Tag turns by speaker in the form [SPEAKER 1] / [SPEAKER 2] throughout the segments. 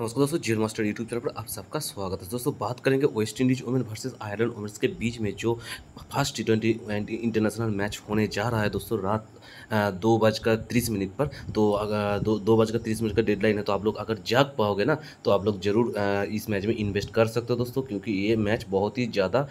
[SPEAKER 1] नमस्कार दोस्तों zero master YouTube channel पर आप सबका स्वागत है दोस्तों बात करेंगे West Indies women versus Ireland women's के बीच में जो first T twenty international match होने जा रहा है दोस्तों रात दो बजकर तीस मिनट पर तो अगर दो दो बजकर तीस मिनट का डेडलाइन है तो आप लोग अगर जाग पाओगे ना तो आप लोग जरूर इस मैच में इन्वेस्ट कर सकते हो दोस्तों क्योंकि ये मैच बहुत ही ज़्यादा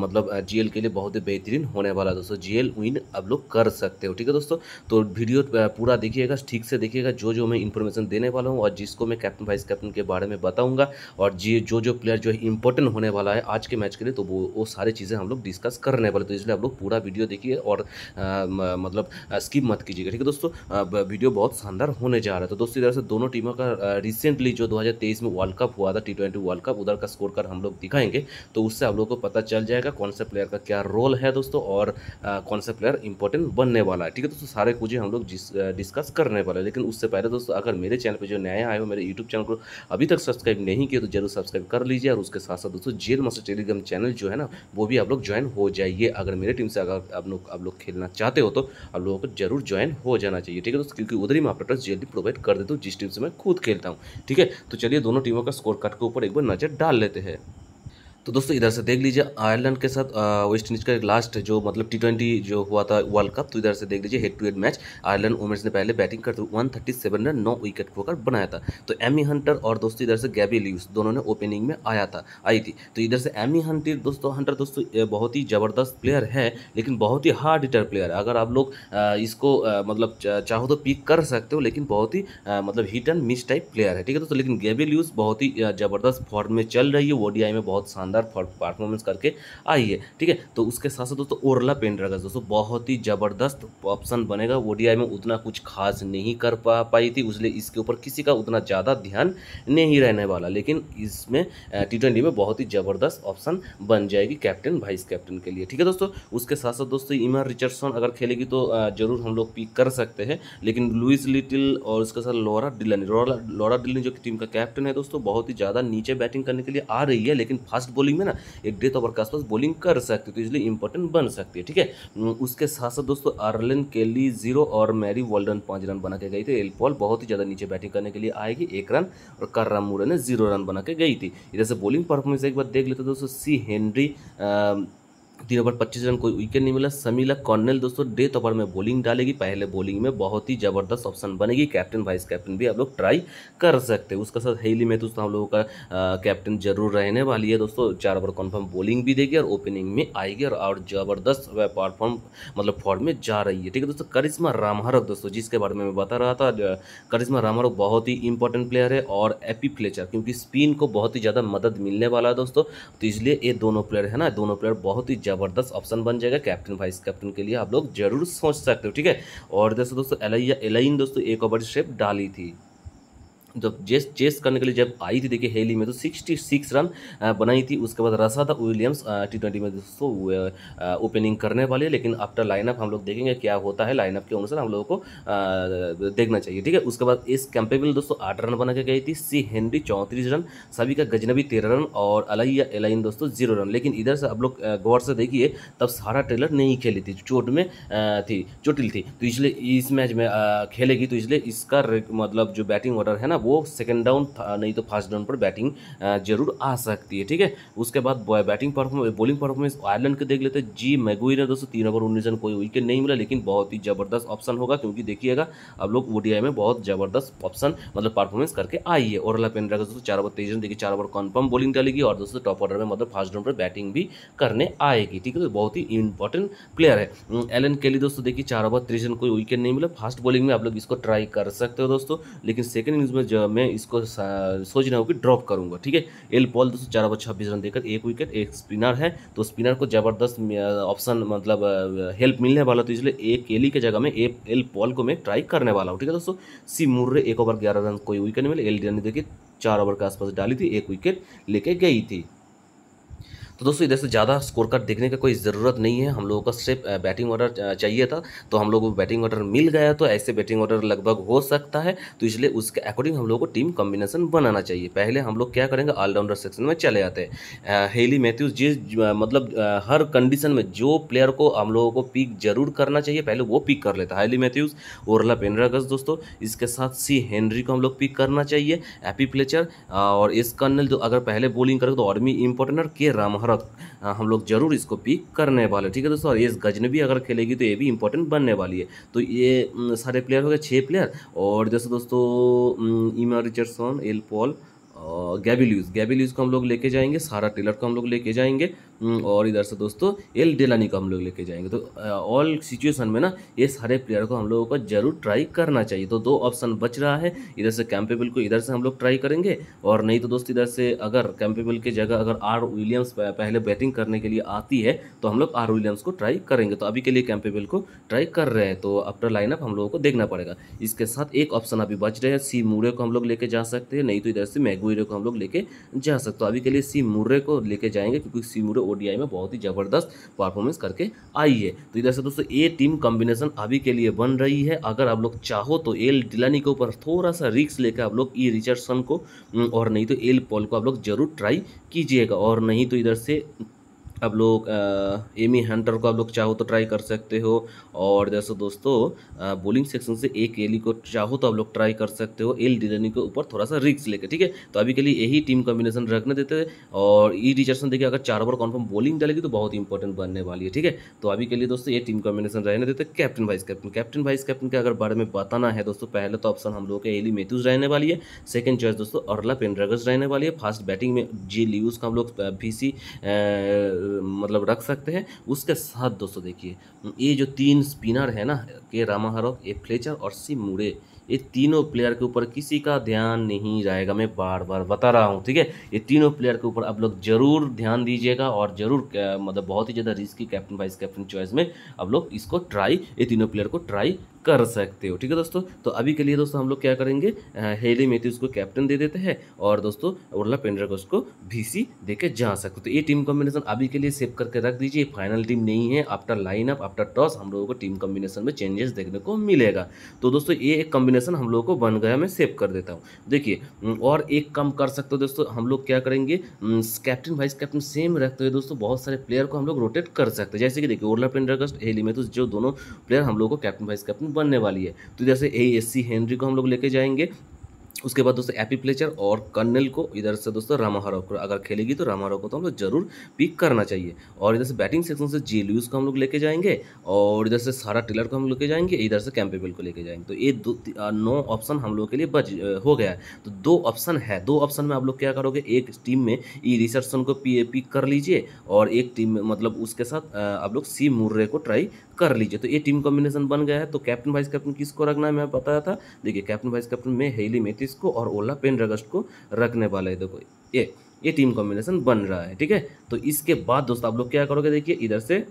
[SPEAKER 1] मतलब जी के लिए बहुत ही बेहतरीन होने वाला है दोस्तों जी विन आप लोग कर सकते हो ठीक है दोस्तों तो वीडियो पूरा देखिएगा ठीक से देखिएगा जो जो मैं इन्फॉर्मेशन देने वाला हूँ और जिसको मैं कैप्टन वाइस कैप्टन उनके बारे में बताऊंगा और जी जो जो प्लेयर जो है इंपॉर्टेंट होने वाला है आज के मैच के लिए तो वो वो सारी चीज़ें हम लोग डिस्कस करने वाले तो इसलिए आप लोग पूरा वीडियो देखिए और आ, मतलब स्किप मत कीजिएगा ठीक है दोस्तों वीडियो बहुत शानदार होने जा रहा है तो दोस्तों इधर से दोनों टीमों का रिसेंटली जो दो में वर्ल्ड कप हुआ था टी ट्वेंटी वर्ल्ड कप उधर का स्कोर कर हम लोग दिखाएंगे तो उससे आप लोग को पता चल जाएगा कौन सा प्लेयर का क्या रोल है दोस्तों और कौन सा प्लेयर इंपॉर्टेंट बनने वाला है ठीक है दोस्तों सारे कुछ हम लोग डिस्कस करने वाले लेकिन उससे पहले दोस्तों अगर मेरे चैनल पर जो नए आए हो मेरे यूट्यूब चैनल को अभी तक सब्सक्राइब नहीं किया तो जरूर सब्सक्राइब कर लीजिए और उसके साथ साथ दोस्तों जेल मास्टर टेलीग्राम चैनल जो है ना वो भी आप लोग ज्वाइन हो जाइए अगर मेरे टीम से अगर आप लोग आप लोग खेलना चाहते हो तो आप लोगों को जरूर ज्वाइन हो जाना चाहिए ठीक है दोस्तों क्योंकि उधर ही मैं अपना जल्दी प्रोवाइड कर देता हूँ जिस टीम से मैं खुद खेलता हूँ ठीक है तो चलिए दोनों टीमों का स्कोर कार्ड के ऊपर एक बार नज़र डाल लेते हैं तो दोस्तों इधर से देख लीजिए आयरलैंड के साथ वेस्ट इंडीज का एक लास्ट जो मतलब टी ट्वेंटी जो हुआ था वर्ल्ड कप तो इधर से देख लीजिए head to head match Ireland women's ने पहले बैटिंग करते हुए वन थर्टी सेवन रन नौ विकेट खोकर बनाया था तो एमी हंटर और दोस्तों इधर से गैबी ल्यूस दोनों ने ओपनिंग में आया था आई थी तो इधर से एमी हंटर दोस्तों हंटर दोस्तों बहुत ही ज़बरदस्त प्लेयर है लेकिन बहुत ही हार्ड हिटर प्लेयर है अगर आप लोग इसको मतलब चाहो तो पिक कर सकते हो लेकिन बहुत ही मतलब hit and miss type player है ठीक है दोस्तों लेकिन गैबी ल्यूस बहुत ही ज़बरदस्त फॉर्म में चल रही है ओडीआई में बहुत शांत शानदार परफॉर्मेंस करके आई है ठीक है तो उसके साथ साथ दोस्तों ओरला पेन ड्रैगन दोस्तों बहुत ही ज़बरदस्त ऑप्शन बनेगा ओ में उतना कुछ खास नहीं कर पा पाई थी उसलिए इसके ऊपर किसी का उतना ज़्यादा ध्यान नहीं रहने वाला लेकिन इसमें टी ट्वेंटी में बहुत ही ज़बरदस्त ऑप्शन बन जाएगी कैप्टन वाइस कैप्टन के लिए ठीक है दोस्तों उसके साथ साथ दोस्तों इमर रिचर्डसन अगर खेलेगी तो ज़रूर हम लोग पिक कर सकते हैं लेकिन लुइस लिटिल और उसके साथ लोरा डिलन लोरा डिलन जो कि टीम का कैप्टन है दोस्तों बहुत ही ज़्यादा नीचे बैटिंग करने के लिए आ रही है लेकिन फास्ट बॉलिंग में ना एक डेथ ओवर के आसपास बॉलिंग कर सकती है तो इसलिए इंपॉर्टेंट बन सकती है ठीक है हम्म, उसके साथ साथ दोस्तों आर्लन केली जीरो और मैरी वॉल्डन पांच रन बना के गई थी एल पॉल बहुत ही ज़्यादा नीचे बैटिंग करने के लिए आएगी एक रन और कर्रा मुरे ने जीरो रन बना के गई थी इधर से बॉलिंग परफॉर्मेंस एक बार देख लेते दोस्तों सी हेनरी तीन ओवर पच्चीस रन कोई विकेट नहीं मिला समीला कॉर्नल दोस्तों डेथ तो ओवर में बॉलिंग डालेगी पहले बॉलिंग में बहुत ही ज़बरदस्त ऑप्शन बनेगी कैप्टन वाइस कैप्टन भी आप लोग ट्राई कर सकते हैं उसके साथ हेली में दोस्तों हम लोगों का कैप्टन जरूर रहने वाली है दोस्तों चार ओवर कन्फर्म बॉलिंग भी देगी और ओपनिंग में आएगी और, और ज़बरदस्त वह परफॉर्म मतलब फॉर्म में जा रही है ठीक है दोस्तों करिश्मा रामहरक दोस्तों जिसके बारे में मैं बता रहा था करिश्मा रामहरक बहुत ही इंपॉर्टेंट प्लेयर है और एपी फ्लेचर क्योंकि स्पिन को बहुत ही ज़्यादा मदद मिलने वाला है दोस्तों तो इसलिए ये दोनों प्लेयर है ना दोनों प्लेयर बहुत ही ज़बरदस्त ऑप्शन बन जाएगा कैप्टन वाइस कैप्टन के लिए आप लोग जरूर सोच सकते हो ठीक है और जैसे दोस्तों एलाइन दोस्तों एक ओवर शेप डाली थी जब जेस चेस करने के लिए जब आई थी देखिए हेली में तो 66 रन बनाई थी उसके बाद रसादा विलियम्स टी ट्वेंटी में दोस्तों ओपनिंग करने वाले है लेकिन आफ्टर लाइनअप हम लोग देखेंगे क्या होता है लाइनअप के अनुसार हम लोगों को देखना चाहिए ठीक है उसके बाद इस कैंपेबल दोस्तों आठ रन बना के गई थी सी हेनरी चौंतीस रन सभी का गजनबी तेरह रन और अलैया एलाइन दोस्तों जीरो रन लेकिन इधर से आप लोग गौर से देखिए तब सारा ट्रेलर नहीं खेली थी चोट में थी चोटिल थी तो इसलिए इस मैच में खेलेगी तो इसलिए इसका मतलब जो बैटिंग ऑर्डर है ना मतलब वो सेकेंड डाउन नहीं तो फर्स्ट डाउन पर बैटिंग जरूर आ सकती है ठीक है उसके बाद batting performance bowling performance Ireland के देख लेते हैं जी मैगुई ने दोस्तों तीन ओवर उन्नीस रन कोई विकेट नहीं मिला लेकिन बहुत ही ज़बरदस्त ऑप्शन होगा क्योंकि देखिएगा अब लोग ओडीआई में बहुत ज़बरदस्त ऑप्शन मतलब परफॉर्मेंस करके आई है ओरला पेंड्रा का दोस्तों चार ओवर तेज रन देखिए चार ओवर कन्फर्म बॉलिंग डालेगी और दोस्तों टॉप ऑर्डर में मतलब फर्स्ट डाउन पर बैटिंग भी करने आएगी ठीक है तो बहुत ही इंपॉर्टेंट प्लेयर है एलन हम्म, केली दोस्तों देखिए चार ओवर तीस रन कोई विकेट नहीं मिला फास्ट बॉलिंग में आप लोग इसको ट्राई कर सकते हो दोस्तों लेकिन सेकंड इनिंग्स में जो मैं इसको सोच रहा हूँ कि ड्रॉप करूँगा ठीक है एल पॉल दोस्तों चार ओवर छब्बीस रन देकर एक विकेट एक स्पिनर है तो स्पिनर को ज़बरदस्त ऑप्शन मतलब हेल्प मिलने वाला तो इसलिए एक केली के जगह में ए एल पॉल को मैं ट्राई करने वाला हूँ ठीक है दोस्तों सी मुर्रे एक ओवर ग्यारह रन कोई विकेट नहीं मिले एल डी ने देखिए चार ओवर के आसपास डाली थी एक विकेट लेके गई थी तो दोस्तों इधर से ज़्यादा स्कोर कार्ड देखने का कोई ज़रूरत नहीं है हम लोगों का सिर्फ बैटिंग ऑर्डर चाहिए था तो हम लोगों को बैटिंग ऑर्डर मिल गया तो ऐसे बैटिंग ऑर्डर लगभग हो सकता है तो इसलिए उसके अकॉर्डिंग हम लोग को टीम कॉम्बिनेशन बनाना चाहिए पहले हम लोग क्या करेंगे ऑलराउंडर सेक्शन में चले जाते हैं हेली मैथ्यूज जिस मतलब हर कंडीशन में जो प्लेयर को हम लोगों को पिक जरूर करना चाहिए पहले वो पिक कर लेता है हेली मैथ्यूज ओरला पेनरागस दोस्तों इसके साथ सी हेनरी को हम लोग पिक करना चाहिए एपी प्लेचर और इस कर्नल जो अगर पहले बॉलिंग करेगा तो आर्मी इम्पोर्टेंट के रामहर रख हम लोग ज़रूर इसको पिक करने वाले ठीक है दोस्तों और ये गजनबी अगर खेलेगी तो ये भी इंपॉर्टेंट बनने वाली है तो ये सारे प्लेयर हो गए छः प्लेयर और जैसे दोस्तों Eimear Richardson L Paul Gaby Lewis Gaby Lewis को हम लोग लेके जाएंगे सारा टेलर को हम लोग लेके जाएंगे और इधर से दोस्तों एल डेलानी को हम लोग लेके जाएंगे तो ऑल सिचुएशन में ना ये सारे प्लेयर को हम लोगों को जरूर ट्राई करना चाहिए तो दो ऑप्शन बच रहा है इधर से कैंपेबल को इधर से हम लोग ट्राई करेंगे और नहीं तो दोस्त इधर से अगर कैंपेबल की जगह अगर आर विलियम्स पहले बैटिंग करने के लिए आती है तो हम लोग आर विलियम्स को ट्राई करेंगे तो अभी के लिए कैंपेबल को ट्राई कर रहे हैं तो अपना लाइनअप हम लोगों को देखना पड़ेगा इसके साथ एक ऑप्शन अभी बच रहे हैं सी मूरे को हम लोग लेके जा सकते हैं नहीं तो इधर से मैगू मुर्रे को हम लोग लेके जा सकते हो अभी के लिए सी मुर्रे को लेके जाएंगे क्योंकि सी मुर्रे ओडीआई में बहुत ही ज़बरदस्त परफॉर्मेंस करके आई है तो इधर से दोस्तों ए टीम कॉम्बिनेशन अभी के लिए बन रही है अगर आप लोग चाहो तो एल डिलानी के ऊपर थोड़ा सा रिक्स लेकर आप लोग ई e रिचर्डसन को हम्म, और नहीं तो एल पॉल को आप लोग जरूर ट्राई कीजिएगा और नहीं तो इधर से आप लोग एमी हंटर को आप लोग चाहो तो ट्राई कर सकते हो और जैसे दोस्तों बॉलिंग सेक्शन से एक एली को चाहो तो आप लोग ट्राई कर सकते हो एल डिलनी के ऊपर थोड़ा सा रिक्स लेके ठीक है तो अभी के लिए यही टीम कॉम्बिनेशन रखने देते हैं और ई e रिचर्सन देखिए अगर चार ओवर कन्फर्म बॉलिंग डालेगी तो बहुत इंपॉर्टेंट बनने वाली है ठीक है तो अभी के लिए दोस्तों ये टीम कॉम्बिनेशन रहने देते captain vice captain captain vice captain के अगर बारे में बताना है दोस्तों पहले तो ऑप्शन हम लोग के एली मेथ्यूज रहने वाली है सेकंड चॉइस दोस्तों अर्ला पेंड्रगस रहने वाली है फास्ट बैटिंग में जी ल्यूज का हम लोग वी मतलब रख सकते हैं उसके साथ दोस्तों देखिए ये जो तीन स्पिनर है ना के रामाहरो ए फ्लेचर और सी मुड़े ये तीनों प्लेयर के ऊपर किसी का ध्यान नहीं जाएगा मैं बार बार बता रहा हूँ ठीक है ये तीनों प्लेयर के ऊपर आप लोग ज़रूर ध्यान दीजिएगा और ज़रूर मतलब बहुत ही ज़्यादा risky captain vice captain choice में आप लोग इसको ट्राई ये तीनों प्लेयर को ट्राई कर सकते हो ठीक है दोस्तों तो अभी के लिए दोस्तों हम लोग क्या करेंगे हेली मेथ्यूज को कैप्टन दे देते हैं और दोस्तों उर्ला पेंडर को उसको भीसी दे के जा सकते हो तो ये टीम कॉम्बिनेशन अभी के लिए सेव करके रख दीजिए फाइनल टीम नहीं है आफ्टर लाइनअप आफ्टर टॉस हम लोगों को टीम कॉम्बिनेशन में चेंजेस देखने को मिलेगा तो दोस्तों ये एक कॉम्बिनेशन हम लोगों को बन गया मैं सेव कर देता हूँ देखिए और एक कम कर सकते हो दोस्तों हम लोग क्या करेंगे कैप्टन वाइस कैप्टन सेम रखते हुए दोस्तों बहुत सारे प्लेयर को हम लोग रोटेट कर सकते हैं जैसे कि देखिए उर्ला पेंड्रा हेली मेथ्यूज जो दोनों प्लेयर हम लोग को कैप्टन वाइस कैप्टन बनने वाली है तो जैसे ए एस सी हेनरी को हम लोग लेके जाएंगे उसके बाद दोस्तों एपी प्लेचर और कर्नल को इधर से दोस्तों रामाहारो को अगर खेलेगी तो रामाहारो को तो हम लोग जरूर पिक करना चाहिए और इधर से बैटिंग सेक्शन से जे लूज को हम लोग लेके जाएंगे और इधर से सारा टेलर को हम लोग लेके जाएंगे इधर से कैंपेबल को लेके जाएंगे तो ये दो नौ ऑप्शन हम लोग के लिए बच हो गया है तो दो ऑप्शन है दो ऑप्शन में आप लोग क्या करोगे एक टीम में ई e रिसर्सन को पिक कर लीजिए और एक टीम में मतलब उसके साथ आप लोग सी मुर्रे को ट्राई कर लीजिए तो ये टीम कॉम्बिनेशन बन गया है तो कैप्टन वाइस कैप्टन किसको रखना है मैं बताया था देखिए कैप्टन वाइस कैप्टन में हेली में नीतीश को और ओला पेनड्रगस्ट को रखने वाला है देखो ये ये टीम कॉम्बिनेशन बन रहा है ठीक है तो इसके बाद दोस्तों आप लोग क्या करोगे देखिए इधर से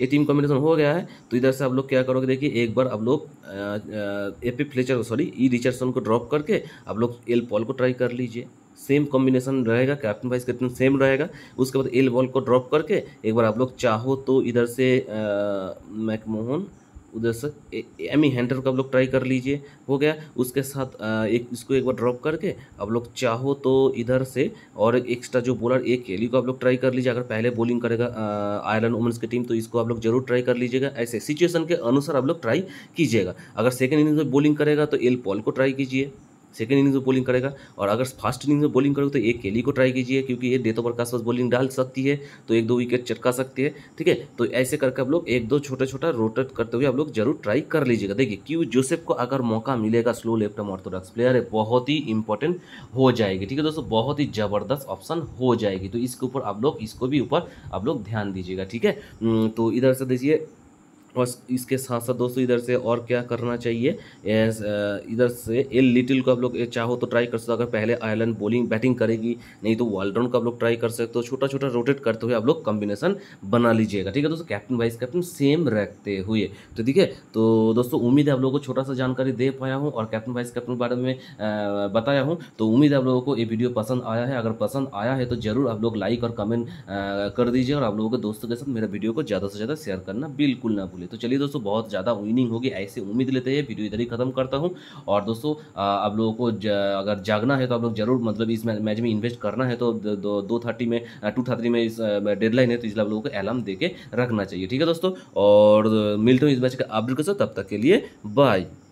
[SPEAKER 1] ये टीम कॉम्बिनेशन हो गया है तो इधर से आप लोग क्या करोगे देखिए एक बार आप लोग Afy Fletcher sorry E Richardson को ड्रॉप करके आप लोग एल पॉल को ट्राई कर लीजिए सेम कॉम्बिनेशन रहेगा कैप्टन वाइस कैप्टन सेम रहेगा उसके बाद एल बॉल को ड्रॉप करके एक बार आप लोग चाहो तो इधर से मैकमोहन उधर से एमी हैंडर का आप लोग ट्राई कर लीजिए हो गया उसके साथ एक इसको एक बार ड्रॉप करके आप लोग चाहो तो इधर से और एक एक्स्ट्रा जो बॉलर एक केली को आप लोग ट्राई कर लीजिए अगर पहले बॉलिंग करेगा आयरलैंड वुमेंस की टीम तो इसको आप लोग जरूर ट्राई कर लीजिएगा ऐसे सिचुएसन के अनुसार आप लोग ट्राई कीजिएगा अगर सेकेंड इनिंग्स में बॉलिंग करेगा तो एल पॉल को ट्राई कीजिए सेकेंड इनिंग्स में बॉलिंग करेगा और अगर फर्स्ट इनिंग्स में बॉलिंग करोगे तो एक केली को ट्राई कीजिए क्योंकि ये डेथ ओवर के आसपास बॉलिंग डाल सकती है तो एक दो विकेट चटका सकती है ठीक है तो ऐसे करके आप लोग एक दो छोटा छोटा रोटेट करते हुए आप लोग जरूर ट्राई कर लीजिएगा देखिए क्यू जोसेफ को अगर मौका मिलेगा slow left arm orthodox player है बहुत ही इंपॉर्टेंट हो जाएगी ठीक है दोस्तों बहुत ही ज़बरदस्त ऑप्शन हो जाएगी तो इसके ऊपर आप लोग इसको भी ऊपर आप लोग ध्यान दीजिएगा ठीक है हम्म, तो इधर से देखिए और इसके साथ साथ दोस्तों इधर से और क्या करना चाहिए uh, इधर से ए लिटिल को आप लोग चाहो तो ट्राई कर सकते हो अगर पहले आयरलैंड बॉलिंग बैटिंग करेगी नहीं तो राउंड को आप लोग ट्राई कर सकते हो छोटा छोटा रोटेट करते हुए आप लोग कॉम्बिनेशन बना लीजिएगा ठीक है दोस्तों कैप्टन वाइस कैप्टन सेम रखते हुए तो ठीक है तो दोस्तों उम्मीद है आप लोगों को छोटा सा जानकारी दे पाया हूँ और कैप्टन वाइस कैप्टन के बारे में uh, बताया हूँ तो उम्मीद है आप लोगों को ये वीडियो पसंद आया है अगर पसंद आया है तो ज़रूर आप लोग लाइक और कमेंट uh, कर दीजिए और आप लोगों के दोस्तों के साथ मेरे वीडियो को ज़्यादा से ज़्यादा शेयर करना बिल्कुल ना भूलें होंगे तो चलिए दोस्तों बहुत ज़्यादा विनिंग होगी ऐसे उम्मीद लेते हैं वीडियो इधर ही खत्म करता हूँ और दोस्तों आप लोगों को अगर जागना है तो आप लोग जरूर मतलब इस मैच में इन्वेस्ट करना है तो दो, थर्टी में टू थर्टी में इस डेडलाइन है तो इसलिए आप लोगों को अलार्म दे के रखना चाहिए ठीक है दोस्तों और मिलते हैं इस मैच का अपडेट के साथ तब तक के लिए बाय